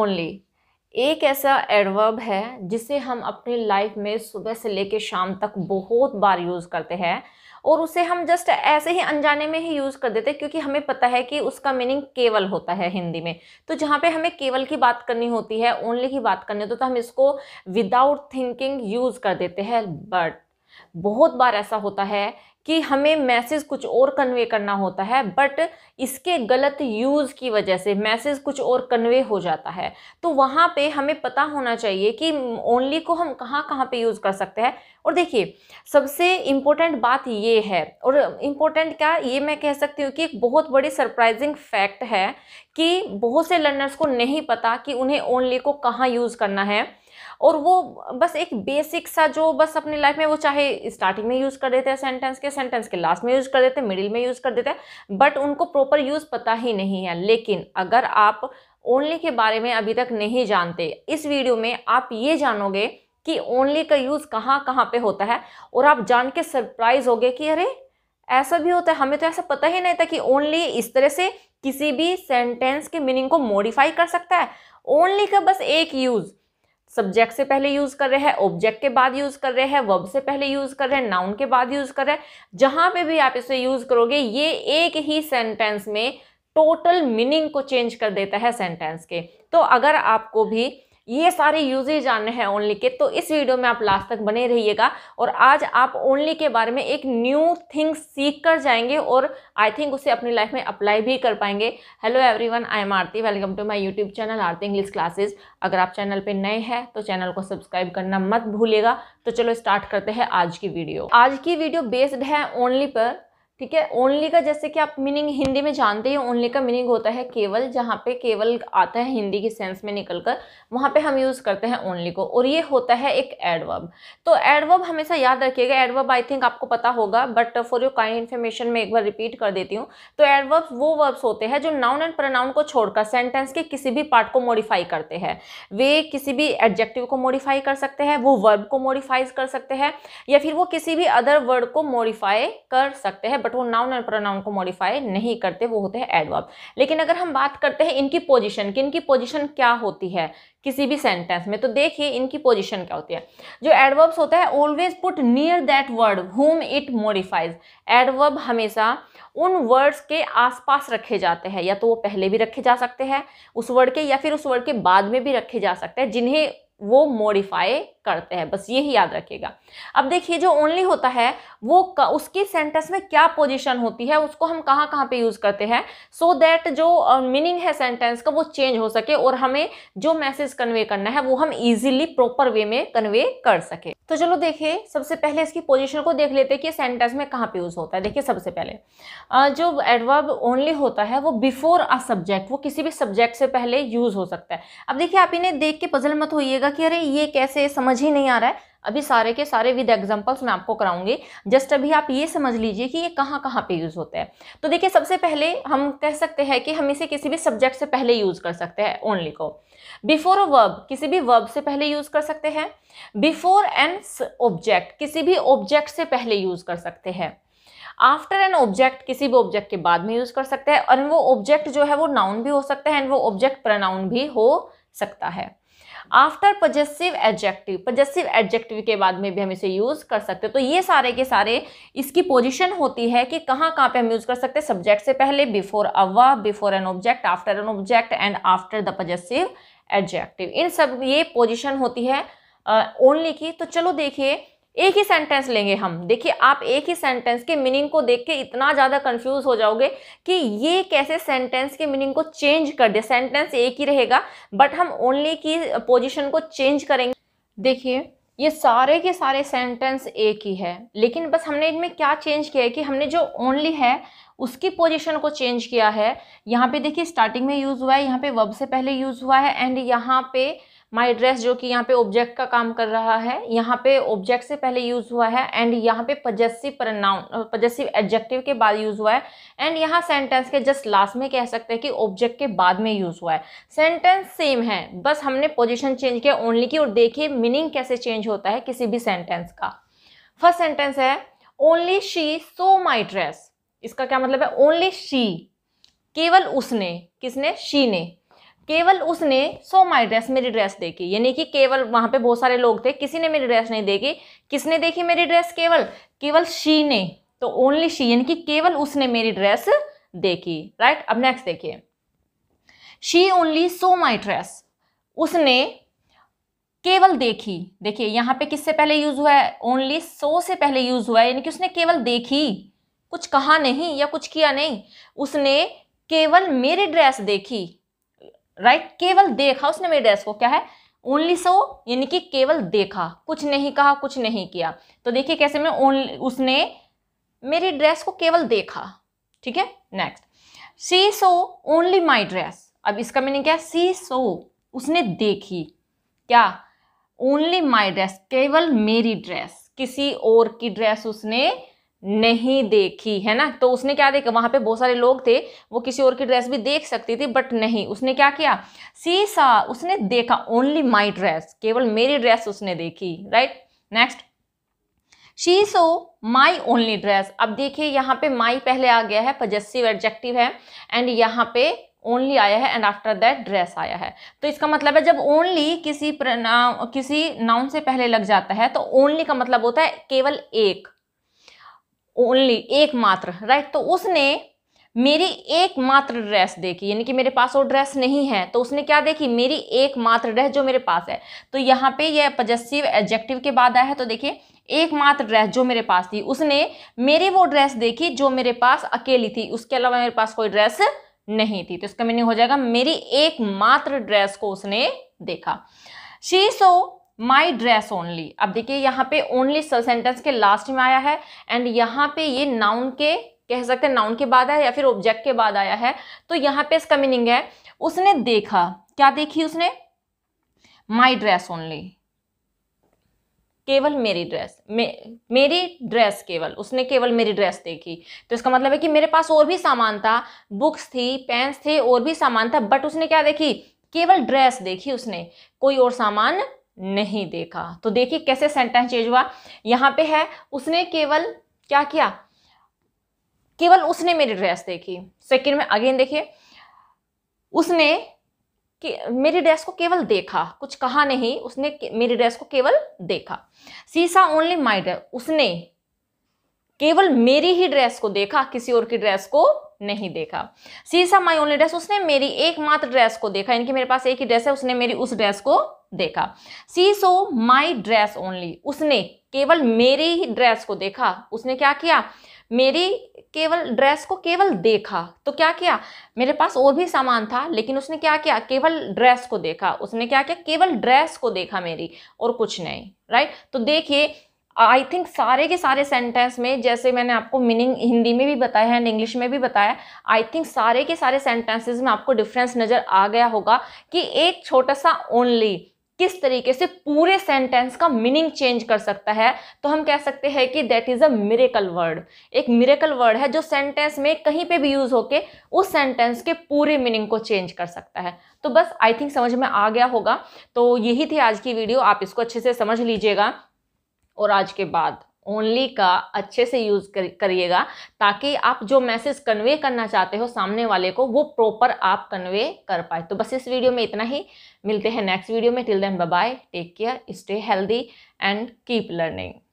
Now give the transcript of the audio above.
Only एक ऐसा adverb है जिसे हम अपने लाइफ में सुबह से लेकर शाम तक बहुत बार यूज़ करते हैं और उसे हम जस्ट ऐसे ही अनजाने में ही यूज़ कर देते हैं क्योंकि हमें पता है कि उसका मीनिंग केवल होता है हिंदी में तो जहाँ पे हमें केवल की बात करनी होती है ओनली की बात करनी होती है तो हम इसको विदाउट थिंकिंग यूज़ कर देते हैं बट बहुत बार ऐसा होता है कि हमें मैसेज कुछ और कन्वे करना होता है बट इसके गलत यूज़ की वजह से मैसेज कुछ और कन्वे हो जाता है तो वहाँ पे हमें पता होना चाहिए कि ओनली को हम कहाँ कहाँ पे यूज़ कर सकते हैं और देखिए सबसे इम्पोर्टेंट बात ये है और इम्पोर्टेंट क्या ये मैं कह सकती हूँ कि एक बहुत बड़ी सरप्राइजिंग फैक्ट है कि बहुत से लर्नर्स को नहीं पता कि उन्हें ओनली को कहाँ यूज़ करना है और वो बस एक बेसिक सा जो बस अपनी लाइफ में वो चाहे स्टार्टिंग में यूज़ कर देते हैं सेंटेंस के सेंटेंस के लास्ट में यूज़ कर देते हैं मिडिल में यूज़ कर देते हैं बट उनको प्रॉपर यूज़ पता ही नहीं है लेकिन अगर आप ओनली के बारे में अभी तक नहीं जानते इस वीडियो में आप ये जानोगे कि ओनली का यूज़ कहाँ कहाँ पे होता है और आप जान के सरप्राइज होगे कि अरे ऐसा भी होता है हमें तो ऐसा पता ही नहीं था कि ओनली इस तरह से किसी भी सेंटेंस के मीनिंग को मॉडिफाई कर सकता है ओनली का बस एक यूज़ सब्जेक्ट से पहले यूज कर रहे हैं ऑब्जेक्ट के बाद यूज कर रहे हैं वर्ब से पहले यूज कर रहे हैं नाउन के बाद यूज कर रहे हैं जहां पे भी आप इसे यूज करोगे ये एक ही सेंटेंस में टोटल मीनिंग को चेंज कर देता है सेंटेंस के तो अगर आपको भी ये सारे यूजेज आने हैं ओनली के तो इस वीडियो में आप लास्ट तक बने रहिएगा और आज आप ओनली के बारे में एक न्यू थिंग सीख कर जाएंगे और आई थिंक उसे अपनी लाइफ में अप्लाई भी कर पाएंगे hello everyone I am Aarti welcome to my YouTube channel Aarti English classes अगर आप चैनल पर नए हैं तो चैनल को सब्सक्राइब करना मत भूलिएगा तो चलो स्टार्ट करते हैं आज की वीडियो आज की वीडियो बेस्ड है ओनली पर ठीक है ओनली का जैसे कि आप मीनिंग हिंदी में जानते हैं ओनली का मीनिंग होता है केवल जहाँ पे केवल आता है हिंदी के सेंस में निकल कर वहाँ पे हम यूज़ करते हैं ओनली को और ये होता है एक एडवर्ब तो एडवर्ब हमेशा याद रखिएगा एडवर्ब आई थिंक आपको पता होगा but for your kind information मैं एक बार रिपीट कर देती हूँ तो एडवर्ब वो वर्ब्स होते हैं जो नाउन एंड प्रनाउन को छोड़कर सेंटेंस के किसी भी पार्ट को मॉडिफाई करते हैं वे किसी भी एडजेक्टिव को मॉडिफाई कर सकते हैं वो वर्ब को मॉडिफाइज कर सकते हैं या फिर वो किसी भी अदर वर्ड को मॉडिफाई कर सकते हैं बट वो नाउन एंड प्रोनाउन को मॉडिफाई नहीं करते वो होते हैं एडवर्ब लेकिन अगर हम बात करते हैं इनकी पोजिशन कि इनकी पोजिशन क्या होती है किसी भी सेंटेंस में तो देखिए इनकी पोजिशन क्या होती है जो एडवर्ब्स होता है always put near that word whom it modifies adverb हमेशा उन वर्ड्स के आसपास रखे जाते हैं या तो वो पहले भी रखे जा सकते हैं उस वर्ड के या फिर उस वर्ड के बाद में भी रखे जा सकते हैं जिन्हें वो मॉडिफाई करते हैं बस यही याद रखिएगा अब देखिए जो ओनली होता है वो उसकी सेंटेंस में क्या पोजीशन होती है उसको हम कहाँ कहाँ पे यूज़ करते हैं सो so दैट जो मीनिंग uh, है सेंटेंस का वो चेंज हो सके और हमें जो मैसेज कन्वे करना है वो हम इजीली प्रॉपर वे में कन्वे कर सके तो चलो देखिए सबसे पहले इसकी पोजीशन को देख लेते हैं कि सेंटेंस में कहाँ पे यूज़ होता है देखिए सबसे पहले जो एडवर्ब ओनली होता है वो बिफोर अ सब्जेक्ट वो किसी भी सब्जेक्ट से पहले यूज़ हो सकता है अब देखिए आप इन्हें देख के पजल मत होइएगा कि अरे ये कैसे समझ ही नहीं आ रहा है अभी सारे के सारे विद एग्जांपल्स मैं आपको कराऊंगी जस्ट अभी आप ये समझ लीजिए कि ये कहाँ कहाँ पे यूज़ होता है तो देखिए सबसे पहले हम कह सकते हैं कि हम इसे किसी भी सब्जेक्ट से पहले यूज़ कर सकते हैं ओनली को बिफोर अ वर्ब किसी भी वर्ब से पहले यूज़ कर सकते हैं बिफोर एन ऑब्जेक्ट किसी भी ऑब्जेक्ट से पहले यूज़ कर सकते हैं आफ्टर एन ऑब्जेक्ट किसी भी ऑब्जेक्ट के बाद में यूज़ कर सकते हैं और वो ऑब्जेक्ट जो है वो नाउन भी हो सकता है एंड वो ऑब्जेक्ट प्रनाउन भी हो सकता है after possessive adjective possessive adjective के बाद में भी हम इसे यूज़ कर सकते हैं तो ये सारे के सारे इसकी पोजिशन होती है कि कहाँ कहाँ पे हम यूज़ कर सकते हैं सब्जेक्ट से पहले बिफोर अवा before an object after an object and after the possessive adjective इन सब ये पोजिशन होती है ओनली uh, की तो चलो देखिए एक ही सेंटेंस लेंगे हम देखिए आप एक ही सेंटेंस के मीनिंग को देख के इतना ज़्यादा कंफ्यूज हो जाओगे कि ये कैसे सेंटेंस के मीनिंग को चेंज कर दे सेंटेंस एक ही रहेगा बट हम ओनली की पोजीशन को चेंज करेंगे देखिए ये सारे के सारे सेंटेंस एक ही है लेकिन बस हमने इनमें क्या चेंज किया है कि हमने जो ओनली है उसकी पोजीशन को चेंज किया है यहाँ पे देखिए स्टार्टिंग में यूज़ हुआ है यहाँ पे वब से पहले यूज़ हुआ है एंड यहाँ पे माई ड्रेस जो कि यहाँ पे ऑब्जेक्ट का काम कर रहा है यहाँ पे ऑब्जेक्ट से पहले यूज हुआ है एंड यहाँ पे पजेसिव प्रनाउन पजेसिव एडजेक्टिव के बाद यूज हुआ है एंड यहाँ सेंटेंस के जस्ट लास्ट में कह सकते हैं कि ऑब्जेक्ट के बाद में यूज हुआ है सेंटेंस सेम है बस हमने पोजिशन चेंज किया ओनली की और देखिए मीनिंग कैसे चेंज होता है किसी भी सेंटेंस का फर्स्ट सेंटेंस है only she saw my dress इसका क्या मतलब है ओनली शी केवल उसने किसने शी ने केवल उसने सो माई ड्रेस मेरी ड्रेस देखी यानी कि केवल वहाँ पे बहुत सारे लोग थे किसी ने मेरी ड्रेस नहीं देखी किसने देखी मेरी ड्रेस केवल केवल शी ने तो ओनली शी यानी कि केवल उसने मेरी ड्रेस देखी राइट अब नेक्स्ट देखिए she only saw my dress उसने केवल देखी देखिए यहाँ पे किससे पहले यूज़ हुआ है ओनली सो से पहले यूज़ हुआ है यानी कि उसने केवल देखी कुछ कहा नहीं या कुछ किया नहीं उसने केवल मेरी ड्रेस देखी राइट right? केवल देखा उसने मेरे ड्रेस को क्या है ओनली सो यानी कि केवल देखा कुछ नहीं कहा कुछ नहीं किया तो देखिए कैसे मैं ओनली उसने मेरी ड्रेस को केवल देखा ठीक है next she saw only my dress अब इसका मीनिंग क्या सी सो उसने देखी क्या ओनली माई ड्रेस केवल मेरी ड्रेस किसी और की ड्रेस उसने नहीं देखी है ना तो उसने क्या देखा वहां पे बहुत सारे लोग थे वो किसी और की ड्रेस भी देख सकती थी बट नहीं उसने क्या किया सी सा उसने देखा ओनली माई ड्रेस केवल मेरी ड्रेस उसने देखी right next she saw my only dress अब देखिए यहाँ पे माई पहले आ गया है पजस्सिव एडजेक्टिव है एंड यहाँ पे ओनली आया है एंड आफ्टर दैट ड्रेस आया है तो इसका मतलब है जब ओनली किसी प्र, किसी नाउन से पहले लग जाता है तो ओनली का मतलब होता है केवल एक ओनली एकमात्र राइट तो उसने मेरी एकमात्र ड्रेस देखी यानी कि मेरे पास वो ड्रेस नहीं है तो उसने क्या देखी मेरी एकमात्र ड्रेस जो मेरे पास है तो यहाँ पे यह पजस्सिव एडजेक्टिव के बाद आया है तो देखिए एकमात्र ड्रेस जो मेरे पास थी उसने मेरी वो ड्रेस देखी जो मेरे पास अकेली थी उसके अलावा मेरे पास कोई ड्रेस नहीं थी तो इसका मीनिंग हो जाएगा मेरी एकमात्र ड्रेस को उसने देखा she saw my dress only अब देखिए यहाँ पे ओनली सेंटेंस के लास्ट में आया है एंड यहाँ पे ये नाउन के कह सकते हैं नाउन के बाद आया या फिर ऑब्जेक्ट के बाद आया है तो यहाँ पे इसका मीनिंग है उसने देखा क्या देखी उसने माई ड्रेस ओनली केवल मेरी ड्रेस मे, मेरी ड्रेस केवल उसने केवल मेरी ड्रेस देखी तो इसका मतलब है कि मेरे पास और भी सामान था बुक्स थी पेन्स थे और भी सामान था बट उसने क्या देखी केवल ड्रेस देखी उसने कोई और सामान नहीं देखा तो देखिए कैसे सेंटेंस चेंज हुआ यहाँ पे है उसने केवल क्या किया केवल उसने मेरी ड्रेस देखी सेकेंड में अगेन देखिए उसने कि मेरी ड्रेस को केवल देखा कुछ कहा नहीं उसने मेरी ड्रेस को केवल देखा सीसा ओनली माई ड्रेस उसने केवल मेरी ही ड्रेस को देखा किसी और की ड्रेस को नहीं देखा सीसा माई ओनली ड्रेस उसने मेरी एकमात्र ड्रेस को देखा इनकी मेरे पास एक ही ड्रेस है उसने मेरी उस ड्रेस को देखा सी सो माई ड्रेस ओनली उसने केवल मेरी ही ड्रेस को देखा उसने क्या किया मेरी केवल ड्रेस को केवल देखा तो क्या किया मेरे पास और भी सामान था लेकिन उसने क्या किया केवल ड्रेस को देखा उसने क्या किया केवल ड्रेस को देखा मेरी और कुछ नहीं राइट तो देखिए आई थिंक सारे के सारे सेंटेंस में जैसे मैंने आपको मीनिंग हिंदी में भी बताया एंड इंग्लिश में भी बताया आई थिंक सारे के सारे सेंटेंसेस में आपको डिफरेंस नज़र आ गया होगा कि एक छोटा सा ओनली किस तरीके से पूरे सेंटेंस का मीनिंग चेंज कर सकता है तो हम कह सकते हैं कि that is a miracle word एक मिरेकल वर्ड है जो सेंटेंस में कहीं पे भी यूज़ होके उस सेंटेंस के पूरे मीनिंग को चेंज कर सकता है तो बस आई थिंक समझ में आ गया होगा तो यही थी आज की वीडियो आप इसको अच्छे से समझ लीजिएगा और आज के बाद ओनली का अच्छे से यूज़ करिएगा ताकि आप जो मैसेज कन्वे करना चाहते हो सामने वाले को वो प्रॉपर आप कन्वे कर पाए तो बस इस वीडियो में इतना ही मिलते हैं नेक्स्ट वीडियो में till then bye take care stay healthy and keep learning